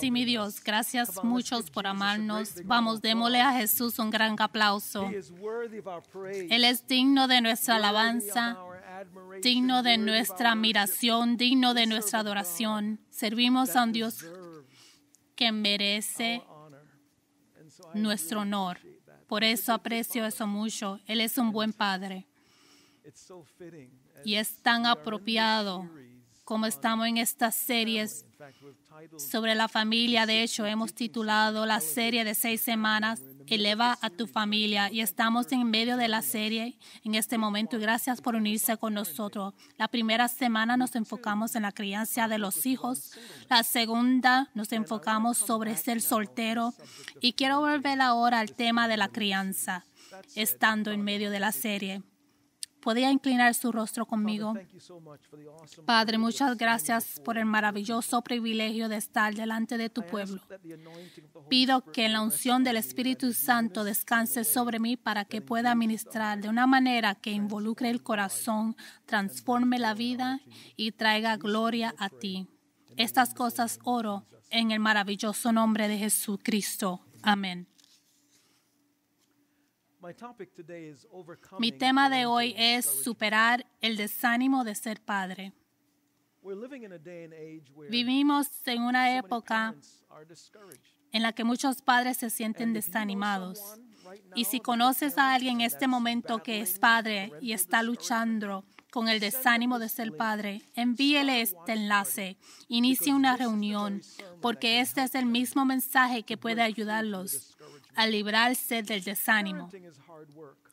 Sí, mi Dios, gracias muchos por amarnos. Vamos, démosle a Jesús un gran aplauso. Él es digno de nuestra alabanza, digno de nuestra admiración, digno de nuestra adoración. Servimos a un Dios que merece nuestro honor. Por eso aprecio eso mucho. Él es un buen padre. Y es tan apropiado como estamos en estas series sobre la familia. De hecho, hemos titulado la serie de seis semanas, Eleva a tu familia. Y estamos en medio de la serie en este momento. Y gracias por unirse con nosotros. La primera semana nos enfocamos en la crianza de los hijos. La segunda nos enfocamos sobre ser soltero. Y quiero volver ahora al tema de la crianza, estando en medio de la serie. ¿Podría inclinar su rostro conmigo. Padre, muchas gracias por el maravilloso privilegio de estar delante de tu pueblo. Pido que la unción del Espíritu Santo descanse sobre mí para que pueda ministrar de una manera que involucre el corazón, transforme la vida y traiga gloria a ti. Estas cosas oro en el maravilloso nombre de Jesucristo. Amén. Mi tema de hoy es superar el desánimo de ser padre. Vivimos en una época en la que muchos padres se sienten desanimados. Y si conoces a alguien en este momento que es padre y está luchando con el desánimo de ser padre, envíele este enlace, inicie una reunión, porque este es el mismo mensaje que puede ayudarlos a librarse del desánimo.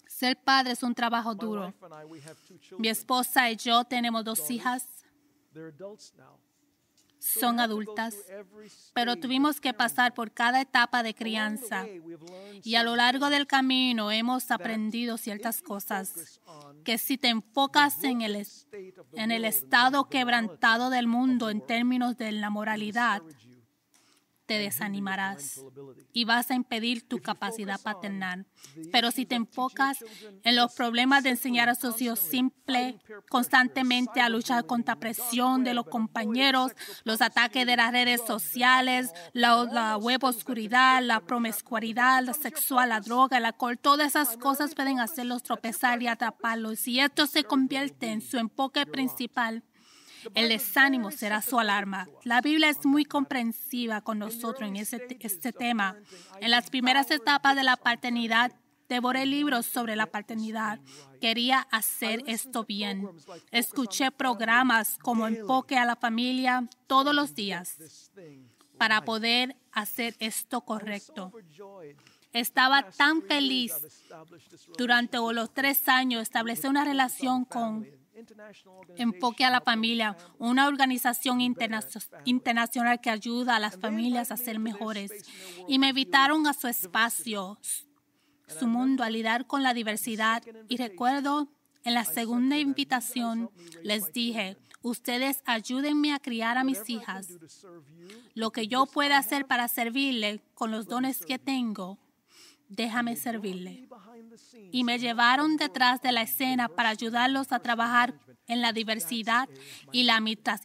Ser padre es un trabajo duro. Mi esposa y yo tenemos dos hijas. Son adultas, pero tuvimos que pasar por cada etapa de crianza y a lo largo del camino hemos aprendido ciertas cosas que si te enfocas en el, en el estado quebrantado del mundo en términos de la moralidad, te desanimarás y vas a impedir tu capacidad paternal. Pero si te enfocas en los problemas de enseñar a socios simple, constantemente a luchar contra presión de los compañeros, los ataques de las redes sociales, la, web oscuridad, la promiscuidad la sexual, la droga, el alcohol, todas esas cosas pueden hacerlos tropezar y atraparlos. Y esto se convierte en su enfoque principal el desánimo será su alarma. La Biblia es muy comprensiva con nosotros en este, tema. En las primeras etapas de la paternidad, Devoré libros sobre la paternidad. Quería hacer esto bien. Escuché programas como Enfoque a la Familia todos los días para poder hacer esto correcto. Estaba tan feliz durante los tres años. Establecí una relación con enfoque a la familia, una organización internacional que ayuda a las familias a ser mejores. Y me invitaron a su espacio, su mundo, a lidiar con la diversidad. Y recuerdo, en la segunda invitación, les dije, ustedes ayúdenme a criar a mis hijas. Lo que yo pueda hacer para servirle con los dones que tengo, déjame servirle y me llevaron detrás de la escena para ayudarlos a trabajar en la diversidad y la,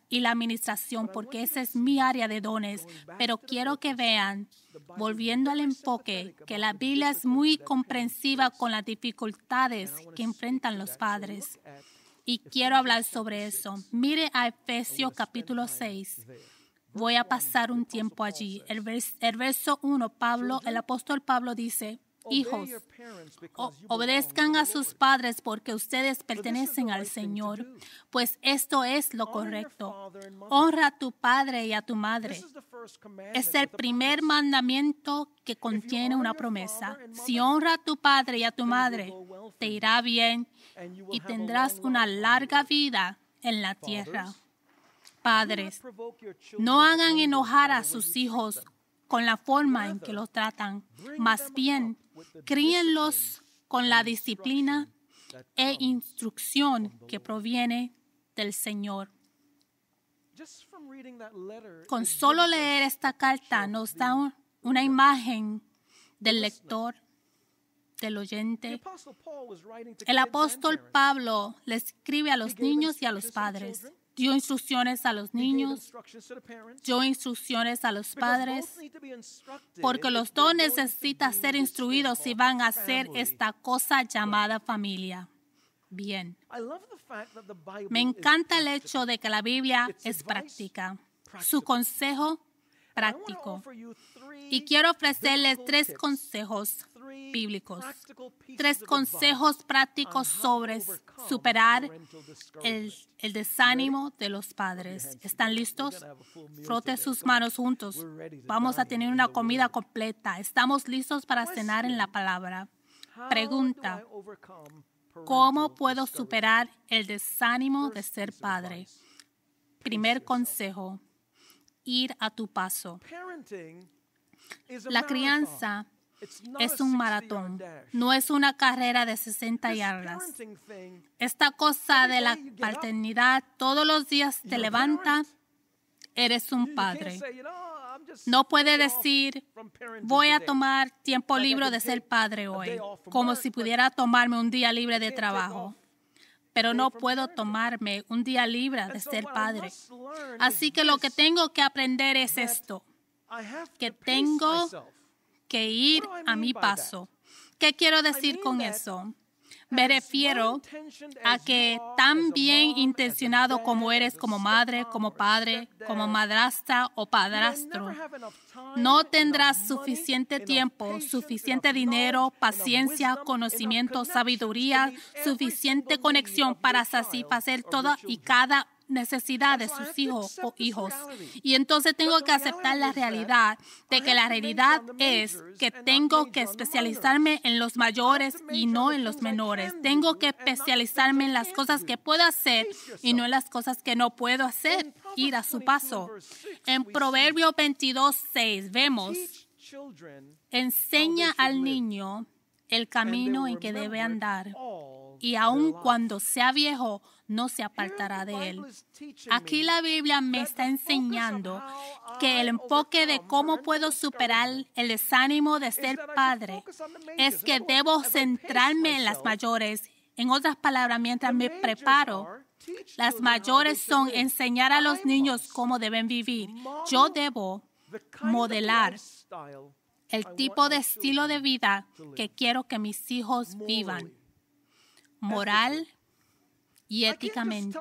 y la administración, porque esa es mi área de dones. Pero quiero que vean, volviendo al enfoque, que la Biblia es muy comprensiva con las dificultades que enfrentan los padres. Y quiero hablar sobre eso. Mire a Efesios capítulo 6. Voy a pasar un tiempo allí. El, verso 1, Pablo, el apóstol Pablo dice, Hijos, obedezcan a sus padres porque ustedes pertenecen al Señor, pues esto es lo correcto. Honra a tu padre y a tu madre. Es el primer mandamiento que contiene una promesa. Si honra a tu padre y a tu madre, te irá bien y tendrás una larga vida en la tierra. Padres, no hagan enojar a sus hijos con la forma en que los tratan. Más bien, críenlos con la disciplina e instrucción que proviene del Señor. Con solo leer esta carta nos da una imagen del lector, del oyente. El apóstol Pablo le escribe a los niños y a los padres dio instrucciones a los niños, dio instrucciones a los padres, porque los dos necesitan ser instruidos si van a hacer esta cosa llamada familia. Bien. Me encanta el hecho de que la Biblia es práctica. Su consejo práctico. Y quiero ofrecerles tres consejos bíblicos, tres consejos prácticos sobre superar el, el desánimo de los padres. ¿Están listos? Frote sus manos juntos. Vamos a tener una comida completa. Estamos listos para cenar en la palabra. Pregunta. ¿Cómo puedo superar el desánimo de ser padre? Primer consejo ir a tu paso. La crianza es un maratón, no es una carrera de 60 yardas. Esta cosa de la paternidad, todos los días te levanta, eres un padre. No puede decir, voy a tomar tiempo libre de ser padre hoy, como si pudiera tomarme un día libre de trabajo pero no puedo tomarme un día libre de ser padre. Así que lo que tengo que aprender es esto, que tengo que ir a mi paso. ¿Qué quiero decir con eso? Me refiero a que tan bien intencionado como eres como madre, como padre, como madrastra o padrastro, no tendrás suficiente tiempo, suficiente dinero, paciencia, conocimiento, sabiduría, suficiente conexión para satisfacer toda y cada necesidad de sus hijos o hijos. Y entonces tengo que aceptar la realidad de que la realidad es que tengo que especializarme en los mayores y no en los menores. Tengo que especializarme en las cosas que puedo hacer y no en las cosas que no puedo hacer. Ir a su paso. En Proverbio 22, 6 vemos, enseña al niño el camino en que debe andar y aun cuando sea viejo, no se apartará de él. Aquí la Biblia me está enseñando que el enfoque de cómo puedo superar el desánimo de ser padre es que debo centrarme en las mayores. En otras palabras, mientras me preparo, las mayores son enseñar a los niños cómo deben vivir. Yo debo modelar el tipo de estilo de vida que quiero que mis hijos vivan, moral, y éticamente.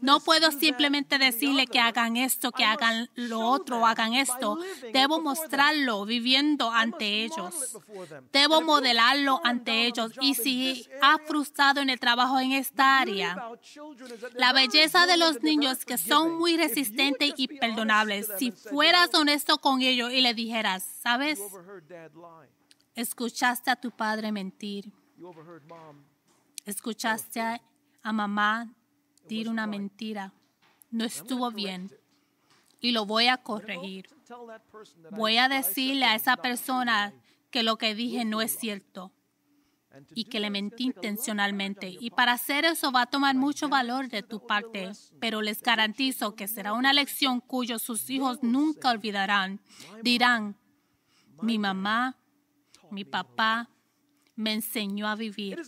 No puedo simplemente decirle que hagan esto, que hagan lo otro, hagan esto. Debo mostrarlo viviendo ante ellos. Debo modelarlo ante ellos. Y si ha frustrado en el trabajo en esta área, la belleza de los niños que son muy resistentes y perdonables, si fueras honesto con ellos y le dijeras, ¿sabes? Escuchaste a tu padre mentir. Escuchaste a a mamá dir una mentira. No estuvo bien y lo voy a corregir. Voy a decirle a esa persona que lo que dije no es cierto y que le mentí intencionalmente. Y para hacer eso va a tomar mucho valor de tu parte, pero les garantizo que será una lección cuyo sus hijos nunca olvidarán. Dirán, mi mamá, mi papá me enseñó a vivir.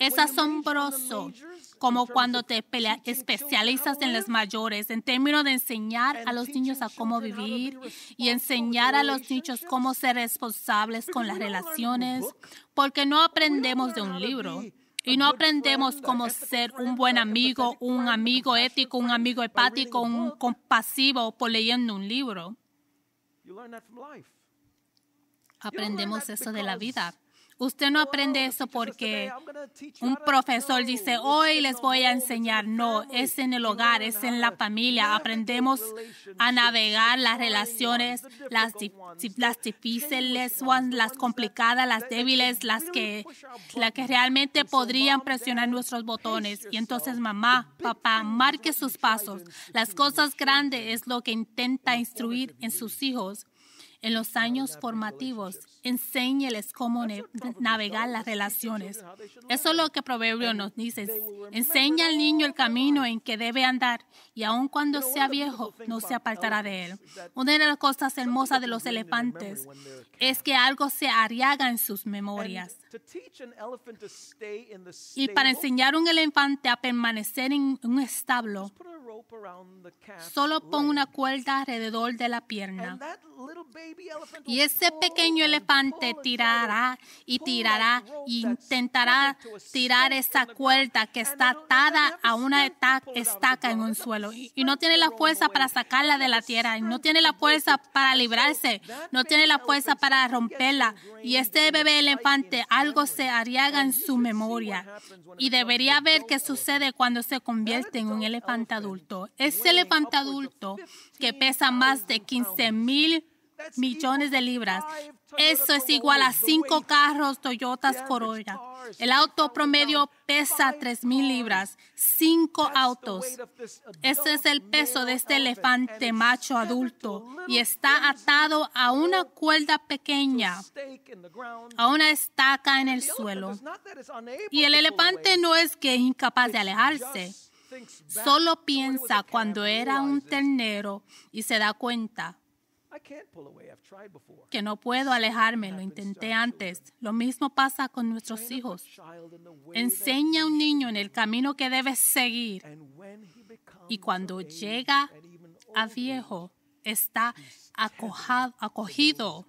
Es asombroso como cuando te especializas en las mayores en términos de enseñar a los niños a cómo vivir y enseñar a los niños cómo ser responsables con las relaciones, porque no aprendemos de un libro. Y no aprendemos cómo ser un buen amigo, un amigo ético, un amigo hepático, un compasivo por leyendo un libro. Aprendemos eso de la vida. Usted no aprende oh, eso porque un profesor dice, hoy les voy a enseñar. No, es en el hogar, es en la familia. Aprendemos a navegar las relaciones, las, difíciles, las complicadas, las débiles, las que, las que realmente podrían presionar nuestros botones. Y entonces, mamá, papá, marque sus pasos. Las cosas grandes es lo que intenta instruir en sus hijos en los años formativos enséñeles cómo navegar las relaciones. Eso es lo que Proverbio nos dice. Enseña al niño el camino en que debe andar y aun cuando sea viejo no se apartará de él. Una de las cosas hermosas de los elefantes es que algo se arriaga en sus memorias. Y para enseñar a un elefante a permanecer en un establo, solo pon una cuerda alrededor de la pierna. Y ese pequeño elefante el tirará y tirará e intentará tirar esa cuerda que está atada a una estaca en un suelo y no tiene la fuerza para sacarla de la tierra, y no tiene la fuerza para librarse, no tiene la fuerza para romperla. Y este bebé elefante, algo se arriaga en su memoria y debería ver qué sucede cuando se convierte en un elefante adulto. Ese elefante adulto que pesa más de 15 mil millones de libras. Eso es igual a cinco carros Toyotas Corolla. El auto promedio pesa 3,000 mil libras, cinco autos. Ese es el peso de este elefante macho adulto y está atado a una cuerda pequeña, a una estaca en el suelo. Y el elefante no es que es incapaz de alejarse, solo piensa cuando era un ternero y se da cuenta que no puedo alejarme, lo intenté antes. Lo mismo pasa con nuestros hijos. Enseña a un niño en el camino que debe seguir y cuando llega a viejo está acogido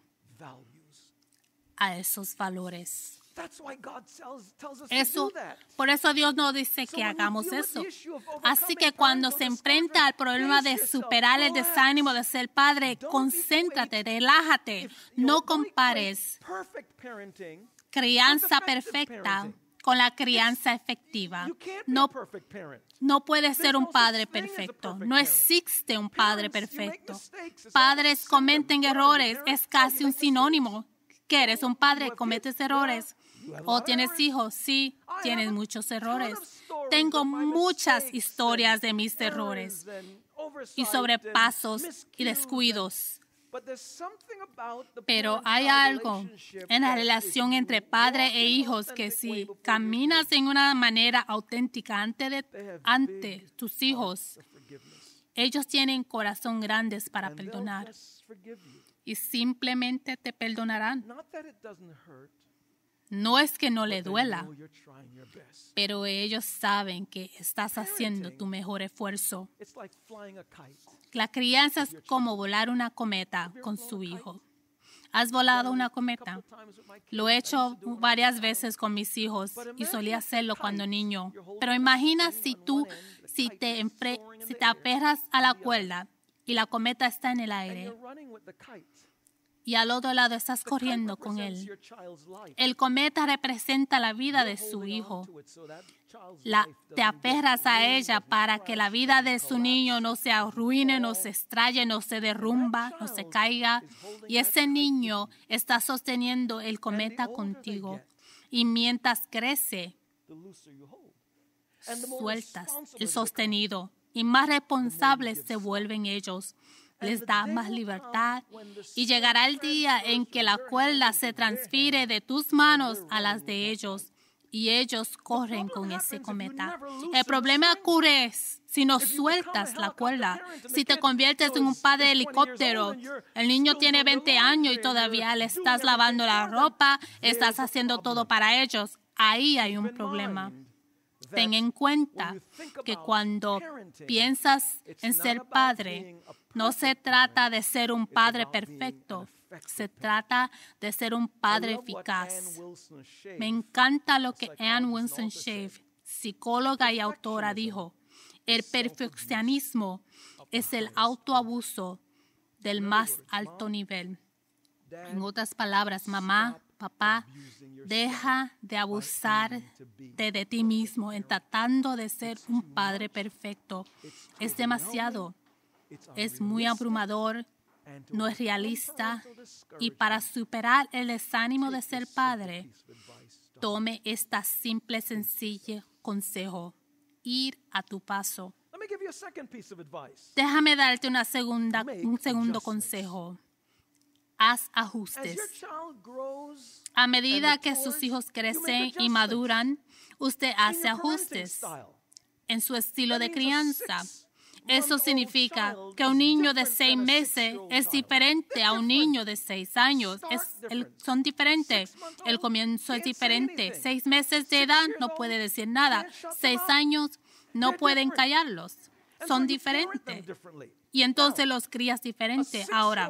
a esos valores. Eso, por eso Dios nos dice que hagamos eso. Así que cuando se enfrenta al problema de superar el desánimo de ser padre, concéntrate, relájate, no compares crianza perfecta con la crianza efectiva. No, no puedes ser un padre perfecto. No existe un padre perfecto. Padres cometen errores. Es casi un sinónimo que eres un padre, cometes errores. O tienes hijos, sí, tienes muchos errores. Tengo muchas historias de mis errores y sobrepasos y descuidos. Pero hay algo en la relación entre padre e hijos que si caminas en una manera auténtica ante, tus hijos, ellos tienen corazón grandes para perdonar y simplemente te perdonarán. No es que no le duela, pero ellos saben que estás haciendo tu mejor esfuerzo. La crianza es como volar una cometa con su hijo. ¿Has volado una cometa? Lo he hecho varias veces con mis hijos y solía hacerlo cuando niño. Pero imagina si tú, si te, si te aperras a la cuerda y la cometa está en el aire y al otro lado estás corriendo con él. El cometa representa la vida de su hijo. te aperras a ella para que la vida de su niño no se arruine, no se extraye, no se derrumba, no se caiga. Y ese niño está sosteniendo el cometa contigo. Y mientras crece, sueltas el sostenido y más responsables se vuelven ellos les da más libertad y llegará el día en que la cuerda se transfiere de tus manos a las de ellos y ellos corren con ese cometa. El problema ocurre si no sueltas la cuerda, si te conviertes en un padre de helicóptero. El niño tiene 20 años y todavía le estás lavando la ropa, estás haciendo todo para ellos. Ahí hay un problema. Ten en cuenta que cuando piensas en ser padre, no se trata de ser un padre perfecto, se trata de ser un padre eficaz. Me encanta lo que Anne Wilson Shave, psicóloga y autora, dijo. El perfeccionismo es el autoabuso del más alto nivel. En otras palabras, mamá, papá, deja de abusar de, de ti mismo en tratando de ser un padre perfecto. Es demasiado es muy abrumador, no es realista y para superar el desánimo de ser padre, tome este simple, sencillo consejo, ir a tu paso. Déjame darte una segunda, un segundo consejo. Haz ajustes. A medida que sus hijos crecen y maduran, usted hace ajustes en su estilo de crianza. Eso significa que un niño de seis meses es diferente a un niño de seis años. son diferentes. El comienzo es diferente. Seis meses de edad no puede decir nada. Seis años no pueden callarlos. Son diferentes. Y entonces oh. los crías diferentes Ahora,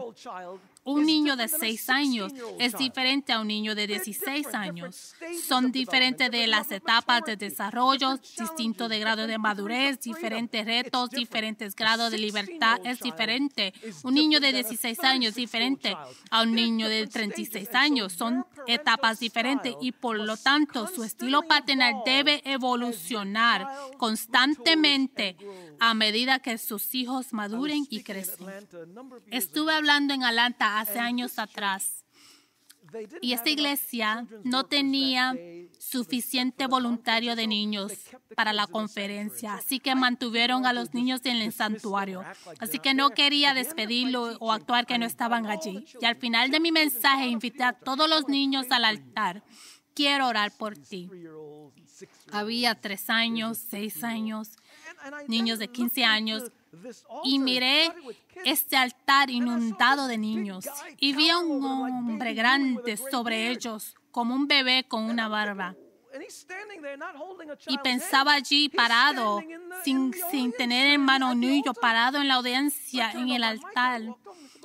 un niño de 6 años es diferente a un niño de 16 años. Son diferentes de las etapas de desarrollo, distinto de grado de madurez, diferentes retos, diferentes grados de libertad. Es diferente. Un niño de 16 años es diferente a un niño de 36 años. Son etapas diferentes y por lo tanto su estilo paternal debe evolucionar constantemente a medida que sus hijos maduren y crecen. Estuve hablando en Atlanta hace años atrás y esta iglesia no tenía suficiente voluntario de niños para la conferencia, así que mantuvieron a los niños en el santuario. Así que no quería despedirlo o actuar que no estaban allí. Y al final de mi mensaje invité a todos los niños al altar. Quiero orar por ti. Había tres años, seis años, niños de 15 años, y miré este altar inundado de niños y vi a un hombre grande sobre ellos, como un bebé con una barba. Y pensaba allí parado, sin, tener en mano niño parado en la audiencia, en el altar.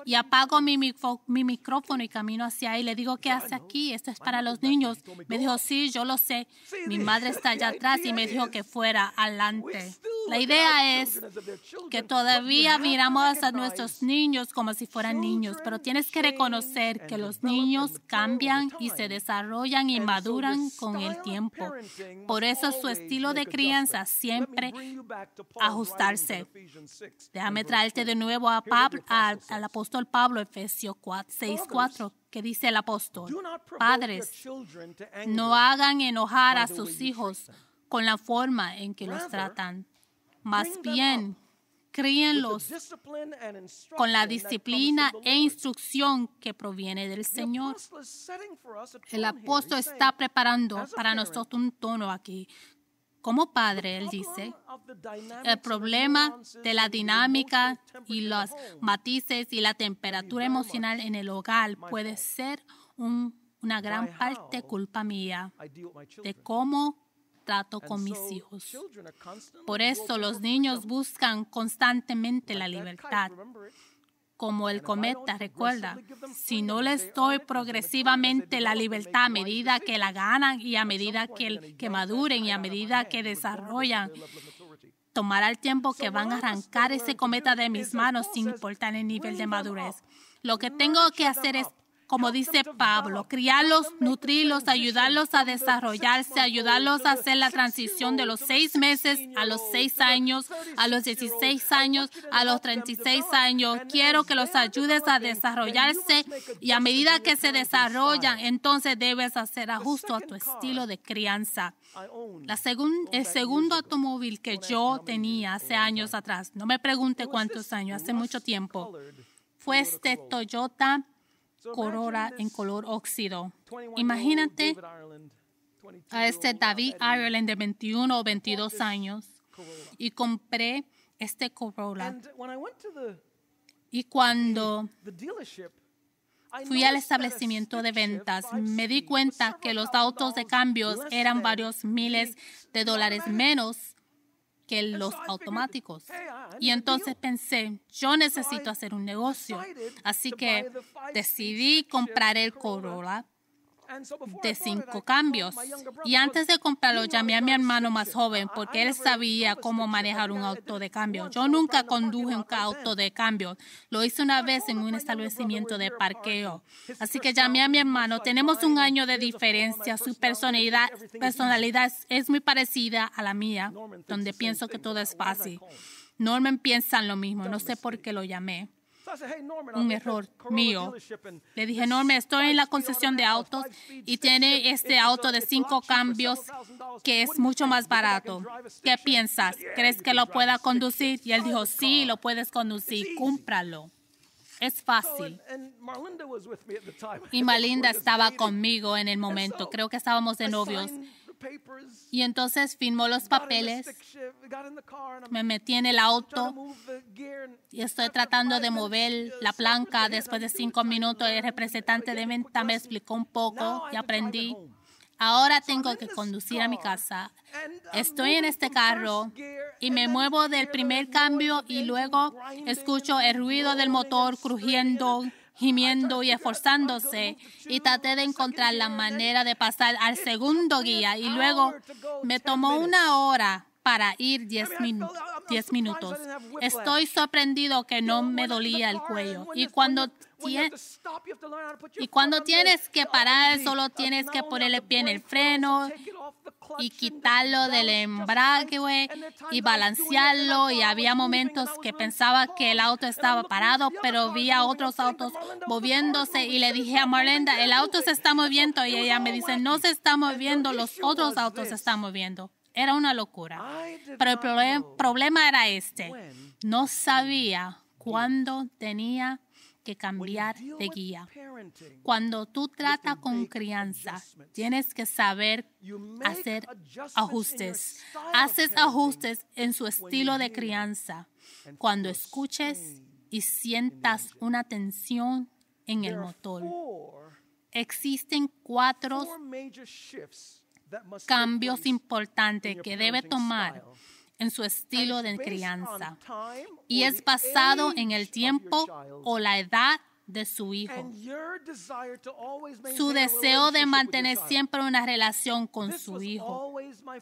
Y apago mi, mi micrófono y camino hacia ahí. Le digo, ¿qué hace aquí? Esto es para los niños. Me dijo, sí, yo lo sé. Mi madre está allá atrás y me dijo que fuera adelante. La idea es que todavía miramos a nuestros niños como si fueran niños, pero tienes que reconocer que los niños cambian y se desarrollan y maduran con el tiempo. Por eso su estilo de crianza siempre ajustarse. Déjame traerte de nuevo a Pablo, al apóstol Pablo, Efesios 6.4 que dice el apóstol, padres, no hagan enojar a sus hijos con la forma en que los tratan. Más bien, críenlos con la disciplina e instrucción que proviene del Señor. El apóstol está preparando para nosotros un tono aquí. Como padre, él dice, el problema de la dinámica y los matices y la temperatura emocional en el hogar puede ser una gran parte culpa mía de cómo trato con mis hijos. Por eso los niños buscan constantemente la libertad. Como el cometa, recuerda, si no les doy progresivamente la libertad a medida que la ganan y a medida que, maduren y a medida que desarrollan, tomará el tiempo que van a arrancar ese cometa de mis manos sin importar el nivel de madurez. Lo que tengo que hacer es como dice Pablo, criarlos, nutrirlos, ayudarlos a desarrollarse, ayudarlos a hacer la transición de los seis meses a los seis años, a los 16 años, a los 36 años. Quiero que los ayudes a desarrollarse y a medida que se desarrollan, entonces debes hacer ajusto a tu estilo de crianza. La el segundo automóvil que yo tenía hace años atrás, no me pregunte cuántos años, hace mucho tiempo, fue este Toyota Corolla en color óxido. Imagínate a este David Ireland de 21 o 22 años y compré este Corolla. Y cuando fui al establecimiento de ventas, me di cuenta que los autos de cambios eran varios miles de dólares menos que los automáticos. Y entonces pensé, yo necesito hacer un negocio. Así que decidí comprar el Corolla de cinco cambios. Y antes de comprarlo llamé a mi hermano más joven porque él sabía cómo manejar un auto de cambio. Yo nunca conduje un auto de cambio. Lo hice una vez en un establecimiento de parqueo. Así que llamé a mi hermano. Tenemos un año de diferencia. Su personalidad, personalidad es muy parecida a la mía, donde pienso que todo es fácil. Norman piensa lo mismo. No sé por qué lo llamé un error mío. Le dije, Norman, estoy en la concesión de autos y tiene este auto de cinco cambios que es mucho más barato. ¿Qué piensas? ¿Crees que lo pueda conducir? Y él dijo, sí, lo puedes conducir, Cúmpralo. Es fácil. Y Malinda estaba conmigo en el momento. Creo que estábamos de novios. Y entonces firmó los papeles, me metí en el auto y estoy tratando de mover la planca. Después de cinco minutos, el representante de venta me explicó un poco y aprendí. Ahora tengo que conducir a mi casa. Estoy en este carro y me muevo del primer cambio y luego escucho el ruido del motor crujiendo gimiendo y esforzándose y traté de encontrar la manera de pasar al segundo guía y luego me tomó una hora para ir 10 minutos. Estoy sorprendido que no me dolía el cuello y cuando y cuando tienes que parar, solo tienes que ponerle pie en el freno y quitarlo del embrague y balancearlo. Y había momentos que pensaba que el auto estaba parado, pero vi a otros autos moviéndose y le dije a Marlenda, el auto se está moviendo. Y ella me oh dice, no se está moviendo, los otros autos se están moviendo. Era una locura. Pero el problema era este. No sabía cuándo tenía que cambiar de guía. Cuando tú tratas con crianza, tienes que saber hacer ajustes. Haces ajustes en su estilo de crianza. Cuando escuches y sientas una tensión en el motor. Existen cuatro cambios importantes que debe tomar en su estilo de crianza y es basado en el tiempo o la edad de su hijo. Su deseo de mantener siempre una relación con su hijo.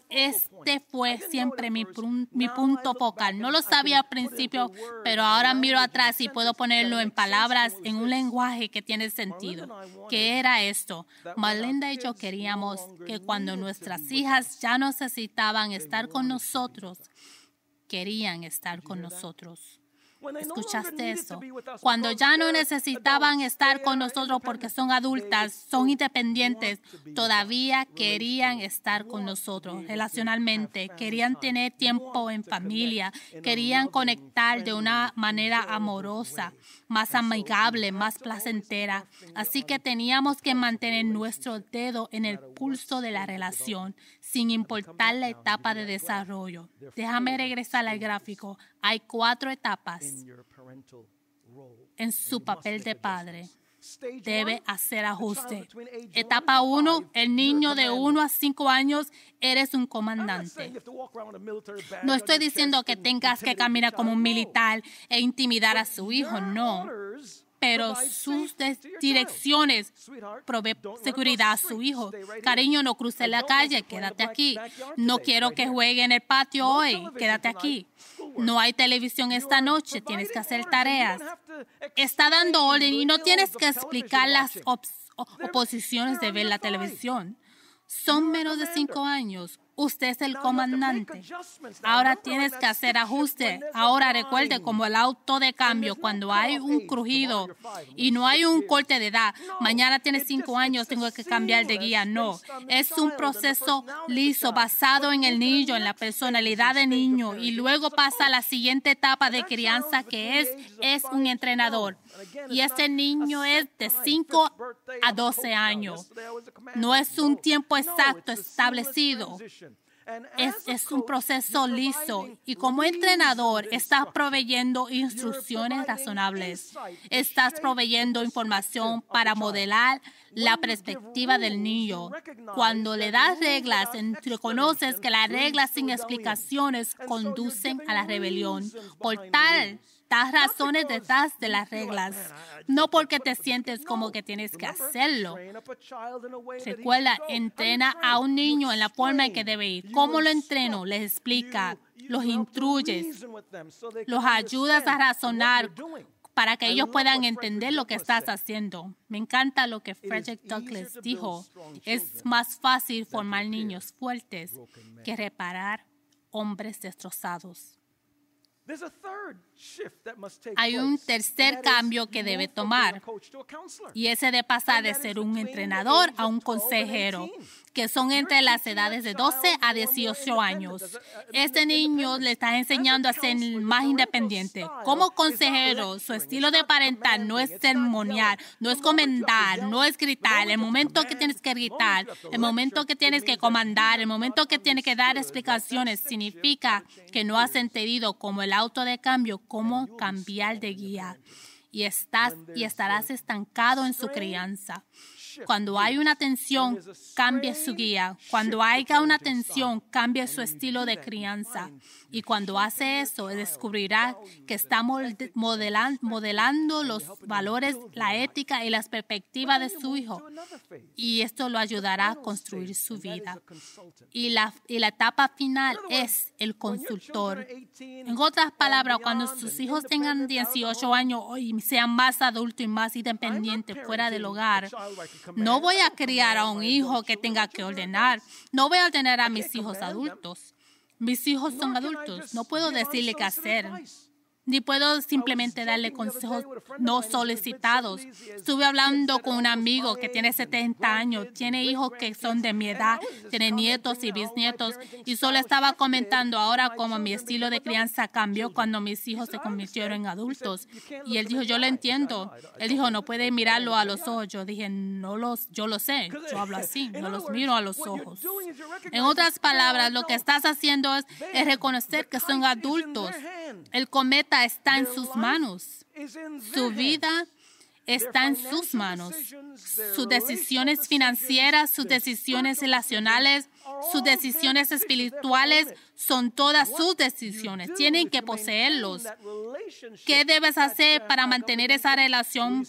Este fue siempre mi, punto focal. No lo sabía al principio, pero ahora miro atrás y puedo ponerlo en palabras, en un lenguaje que tiene sentido. que era esto? Marlinda y yo queríamos que cuando nuestras hijas ya necesitaban estar con nosotros, querían estar con nosotros escuchaste eso. Cuando ya no necesitaban estar con nosotros porque son adultas, son independientes, todavía querían estar con nosotros relacionalmente, querían tener tiempo en familia, querían conectar de una manera amorosa, más amigable, más placentera. Así que teníamos que mantener nuestro dedo en el pulso de la relación sin importar la etapa de desarrollo. Déjame regresar al gráfico. Hay cuatro etapas en su papel de padre. Debe hacer ajuste. Etapa 1, el niño de 1 a 5 años, eres un comandante. No estoy diciendo que tengas que caminar como un militar e intimidar a su hijo, no pero sus direcciones provee seguridad a su hijo. Cariño, no cruce la calle, quédate aquí. No quiero que juegue en el patio hoy, quédate aquí. No hay televisión esta noche, tienes que hacer tareas. Está dando orden y no tienes que explicar las oposiciones de ver la televisión. Son menos de cinco años usted es el comandante. Ahora tienes que hacer ajuste. Ahora recuerde como el auto de cambio, cuando hay un crujido y no hay un corte de edad, mañana tienes cinco años, tengo que cambiar de guía. No, es un proceso liso basado en el niño, en la personalidad del niño y luego pasa a la siguiente etapa de crianza que es, es un entrenador. Y este niño es de 5 a 12 años. No es un tiempo exacto establecido. Es, es, un proceso liso y como entrenador estás proveyendo instrucciones razonables. Estás proveyendo información para modelar la perspectiva del niño. Cuando le das reglas, reconoces que las reglas sin explicaciones conducen a la rebelión. Por tal las razones detrás de las reglas, no porque te sientes como que tienes que hacerlo. Recuerda, entrena a un niño en la forma en que debe ir. ¿Cómo lo entreno? Les explica, los instruyes, los ayudas a razonar para que ellos puedan entender lo que estás haciendo. Me encanta lo que Frederick Douglass dijo. Es más fácil formar niños fuertes que reparar hombres destrozados. Hay un tercer cambio que debe tomar y ese de pasar de ser un entrenador a un consejero, que son entre las edades de 12 a 18 años. Uh, uh, este niño le está enseñando a ser más independiente. Como consejero, su estilo de parental no es ceremonial, no es comentar, no es gritar. El momento que tienes que gritar, el momento que tienes que comandar, el momento que tienes que dar explicaciones, significa que no has entendido cómo el auto de cambio como cambiar de guía y, estás, y estarás estancado en su crianza. Cuando hay una tensión, cambie su guía. Cuando haya una tensión, cambie su estilo de crianza. Y cuando hace eso, descubrirá que está modelando, los valores, la ética y las perspectivas de su hijo. Y esto lo ayudará a construir su vida. Y la, y la etapa final es el consultor. En otras palabras, cuando sus hijos tengan 18 años y sean más adultos y más independientes fuera del hogar, no voy a criar a un hijo que tenga que ordenar. No voy a ordenar a mis hijos adultos. Mis hijos son adultos. No puedo decirle qué hacer ni puedo simplemente darle consejos no solicitados. Estuve hablando con un amigo que tiene 70 años, tiene hijos que son de mi edad, tiene nietos y bisnietos, y solo estaba comentando ahora cómo mi estilo de crianza cambió cuando mis hijos se convirtieron en adultos. Y él dijo, yo lo entiendo. Él dijo, no puede mirarlo a los ojos. Yo dije, no los, yo lo sé, yo hablo así, no los miro a los ojos. En otras palabras, lo que estás haciendo es, es reconocer que son adultos. El cometa está en sus manos. Su vida está en sus manos. Sus decisiones financieras, sus decisiones relacionales, sus decisiones espirituales son todas sus decisiones. Tienen que poseerlos. ¿Qué debes hacer para mantener esa relación?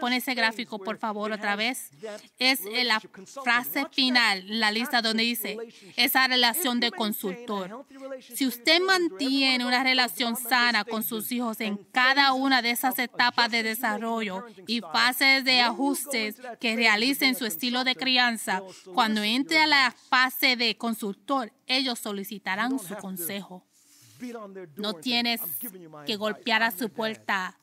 Pon ese gráfico, por favor, otra vez. Es eh, la frase final, la lista donde dice esa relación de consultor. Si usted mantiene una relación sana con sus hijos en cada una de esas etapas de desarrollo y fases de ajustes que realicen su estilo de crianza, cuando entre a la de consultor, ellos solicitarán su consejo. No tienes que golpear a su puerta.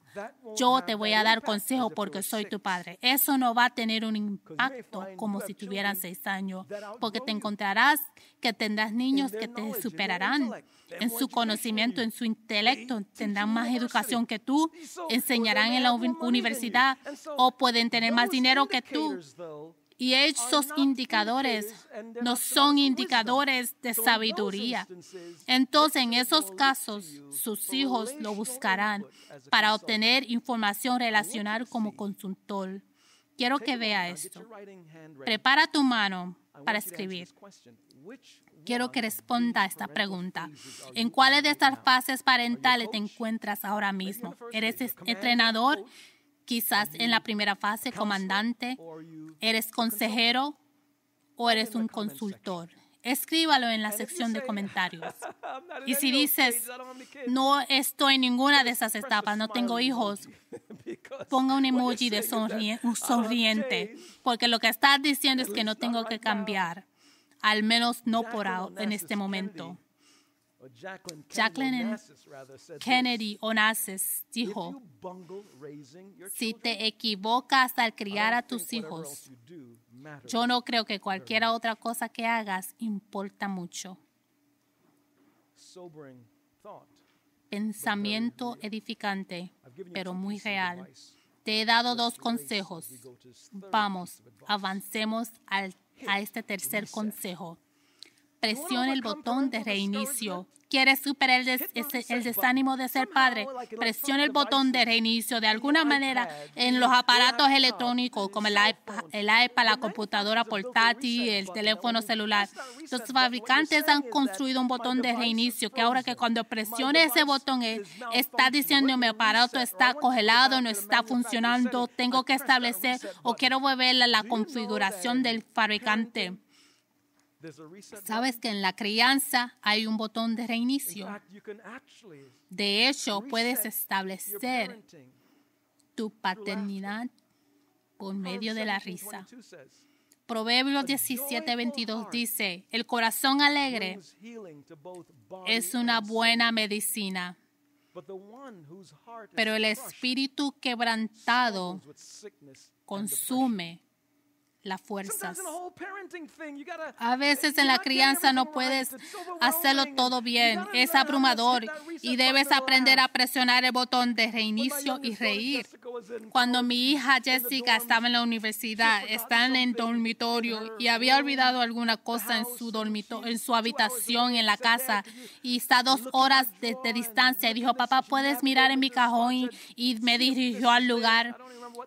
Yo te voy a dar consejo porque soy tu padre. Eso no va a tener un impacto como si tuvieran seis años, porque te encontrarás que tendrás niños que te superarán en su conocimiento, en su intelecto, tendrán más educación que tú, enseñarán en la universidad o pueden tener más dinero que tú y esos indicadores no son indicadores de sabiduría. Entonces, en esos casos, sus hijos lo buscarán para obtener información relacional como consultor. Quiero que vea esto. Prepara tu mano para escribir. Quiero que responda a esta pregunta. ¿En cuáles de estas fases parentales te encuentras ahora mismo? ¿Eres entrenador? Quizás en la primera fase, comandante, eres consejero o eres un consultor. Escríbalo en la sección de comentarios. Y si dices, no estoy en ninguna de esas etapas, no tengo hijos, ponga un emoji de sonriente, porque lo que estás diciendo es que no tengo que cambiar, al menos no por ahora, en este momento. Jacqueline Kennedy Onassis dijo, si te equivocas al criar a tus hijos, yo no creo que cualquier otra cosa que hagas importa mucho. Pensamiento edificante, pero muy real. Te he dado dos consejos. Vamos, avancemos a este tercer consejo presione el botón de reinicio. ¿Quieres superar el, desánimo de ser padre? Presione el botón de reinicio de alguna manera en los aparatos electrónicos como el iPad, el iPad la computadora portátil, el teléfono celular. Los fabricantes han construido un botón de reinicio que ahora que cuando presione ese botón eh, está diciendo mi aparato está congelado, no está funcionando, tengo que establecer o quiero volver a la configuración del fabricante. Sabes que en la crianza hay un botón de reinicio. De hecho, puedes establecer tu paternidad por medio de la risa. Proverbios 17, 22 dice, el corazón alegre es una buena medicina, pero el espíritu quebrantado consume la fuerzas. A veces eh, en la crianza no puedes hacerlo todo bien, es abrumador y debes aprender a presionar el botón de reinicio y reír. Cuando mi hija Jessica estaba en la universidad, estaba en el dormitorio y había olvidado alguna cosa en su, dormitorio, en su habitación en la casa y está dos horas de, de distancia y dijo, papá, ¿puedes mirar en mi cajón? Y me dirigió al lugar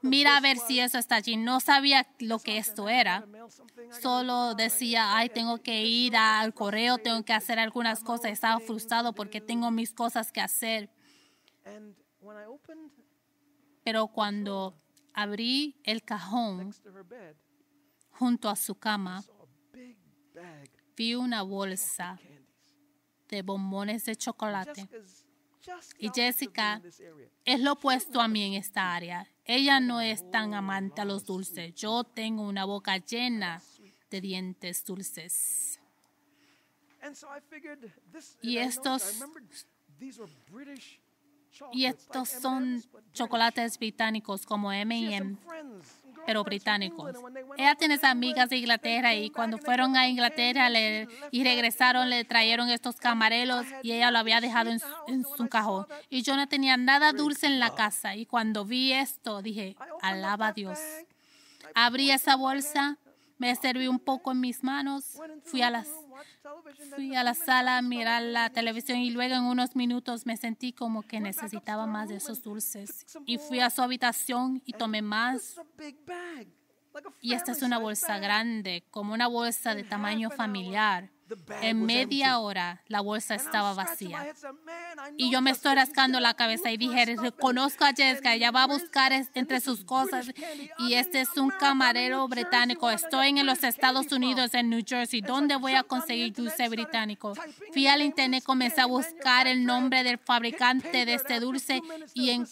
mira a ver si eso está allí. No sabía lo que esto era. Solo decía, ay, tengo que ir al correo, tengo que hacer algunas cosas. Estaba frustrado porque tengo mis cosas que hacer. Pero cuando abrí el cajón junto a su cama, vi una bolsa de bombones de chocolate. Y Jessica es lo opuesto a mí en esta área. Ella no es tan amante a los dulces. Yo tengo una boca llena de dientes dulces. Y estos y estos son chocolates británicos como M&M, pero británicos. Ella tiene amigas de Inglaterra y cuando fueron a Inglaterra y regresaron le trajeron estos camarelos y ella lo había dejado en su cajón. Y yo no tenía nada dulce en la casa y cuando vi esto dije, alaba a Dios. Abrí esa bolsa, me serví un poco en mis manos, fui a las Fui a la sala a mirar la televisión y luego en unos minutos me sentí como que necesitaba más de esos dulces. Y fui a su habitación y tomé más. Y esta es una bolsa grande, como una bolsa de tamaño familiar. En media hora la bolsa estaba vacía. Y yo me estoy rascando la cabeza y dije, reconozco a Jessica, ella va a buscar entre sus cosas. Y este es un camarero británico. Estoy en los Estados Unidos, en New Jersey. ¿Dónde voy a conseguir dulce británico? Fui al internet, comencé a buscar el nombre del fabricante de este dulce y en...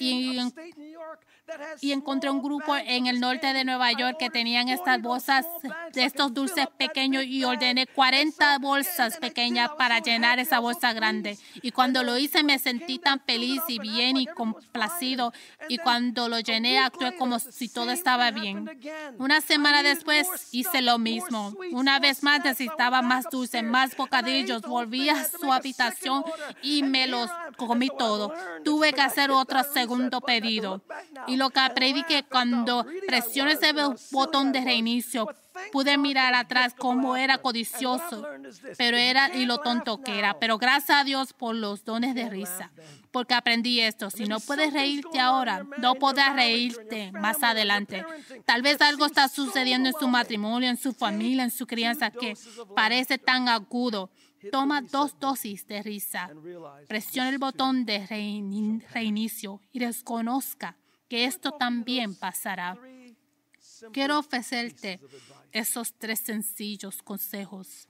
Y en y encontré un grupo en el norte de Nueva York que tenían estas bolsas de estos dulces pequeños y ordené 40 bolsas pequeñas para llenar esa bolsa grande. Y cuando lo hice me sentí tan feliz y bien y complacido y cuando lo llené actué como si todo estaba bien. Una semana después hice lo mismo. Una vez más necesitaba más dulces, más bocadillos. Volví a su habitación y me los comí todo. Tuve que hacer otro segundo pedido. Y y lo que aprendí que cuando presioné ese botón de reinicio, pude mirar atrás cómo era codicioso, pero era y lo tonto que era. Pero gracias a Dios por los dones de risa, porque aprendí esto. Si no puedes reírte ahora, no podrás reírte más adelante. Tal vez algo está sucediendo en su matrimonio, en su familia, en su crianza que parece tan agudo. Toma dos dosis de risa. Presiona el botón de reinicio y desconozca esto también pasará. Quiero ofrecerte esos tres sencillos consejos.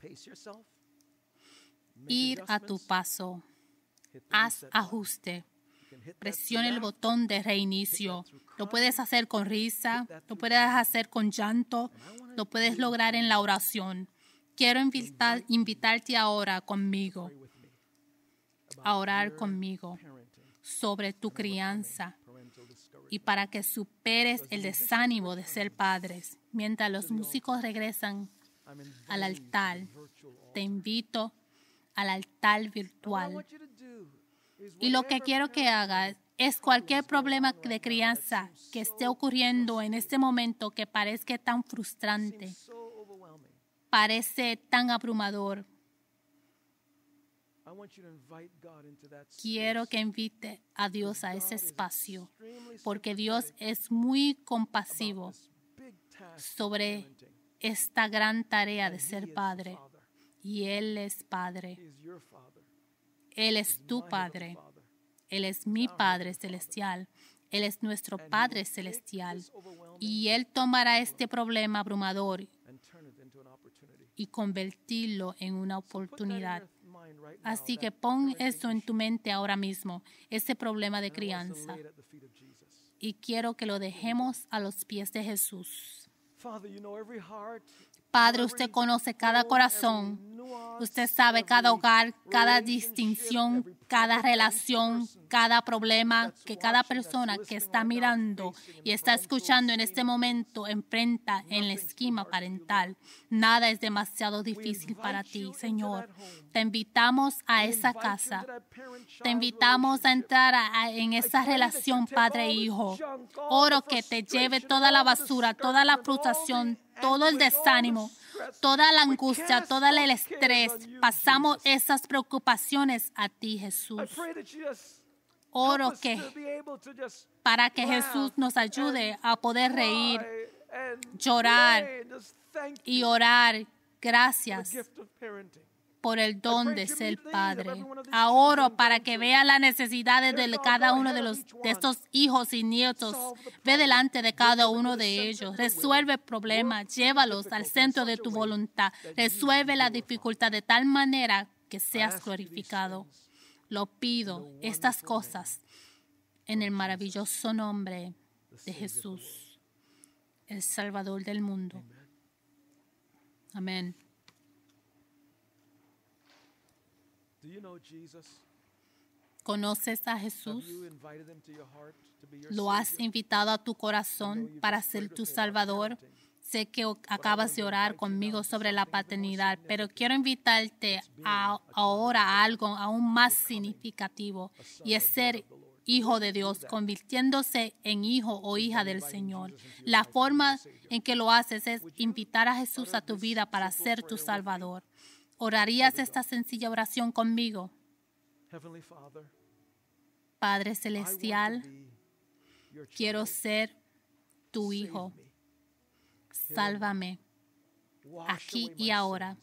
Ir a tu paso. Haz ajuste. Presiona el botón de reinicio. Lo puedes hacer con risa, lo puedes hacer con llanto, lo puedes lograr en la oración. Quiero invitar, invitarte ahora conmigo, a orar conmigo sobre tu crianza y para que superes el desánimo de ser padres. Mientras los músicos regresan al altar, te invito al altar virtual. Y lo que quiero que hagas es cualquier problema de crianza que esté ocurriendo en este momento que parezca tan frustrante, parece tan abrumador. Quiero que invite a Dios a ese espacio porque Dios es muy compasivo sobre esta gran tarea de ser padre. Y Él es padre. Él es tu padre. Él es mi Padre Celestial. Él es nuestro Padre Celestial. Y Él tomará este problema abrumador y convertirlo en una oportunidad. Así que pon eso en tu mente ahora mismo, ese problema de crianza y quiero que lo dejemos a los pies de Jesús. Padre, usted conoce cada corazón. Usted sabe cada hogar, cada distinción, cada relación, cada problema que cada persona que está mirando y está escuchando en este momento enfrenta en la esquema parental. Nada es demasiado difícil para ti, Señor. Te invitamos a esa casa. Te invitamos a entrar en esa relación, Padre e Hijo. Oro que te lleve toda la basura, toda la frustración, todo el desánimo, toda la angustia, todo el estrés. Pasamos esas preocupaciones a ti, Jesús. Oro que para que Jesús nos ayude a poder reír, llorar y orar. Gracias por el don de ser padre. Ahora para que vea las necesidades de cada uno de, los, de estos hijos y nietos. Ve delante de cada uno de ellos. Resuelve problemas. Llévalos al centro de tu voluntad. Resuelve la dificultad de tal manera que seas glorificado. Lo pido estas cosas en el maravilloso nombre de Jesús, el Salvador del mundo. Amén. ¿Conoces a Jesús? ¿Lo has invitado a tu corazón para ser tu Salvador? Sé que acabas de orar conmigo sobre la paternidad, pero quiero invitarte a, ahora a algo aún más significativo y es ser hijo de Dios, convirtiéndose en hijo o hija del Señor. La forma en que lo haces es invitar a Jesús a tu vida para ser tu Salvador. ¿Orarías esta sencilla oración conmigo? Padre Celestial, quiero ser tu hijo. Sálvame aquí y ahora.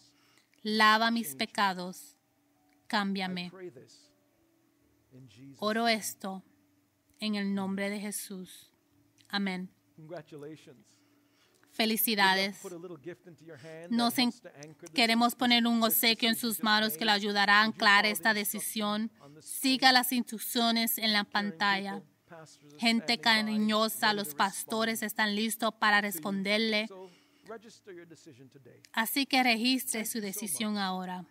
Lava mis pecados. Cámbiame. Oro esto en el nombre de Jesús. Amén felicidades. Nos queremos poner un obsequio en sus manos que le ayudará a anclar esta decisión. Siga las instrucciones en la pantalla. Gente cariñosa, los pastores están listos para responderle. Así que registre su decisión ahora.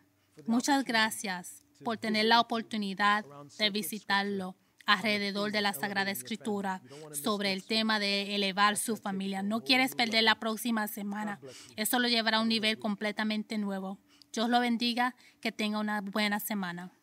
Muchas gracias por tener la oportunidad de visitarlo alrededor de la Sagrada Escritura sobre el tema de elevar su familia. No quieres perder la próxima semana. Eso lo llevará a un nivel completamente nuevo. Dios lo bendiga. Que tenga una buena semana.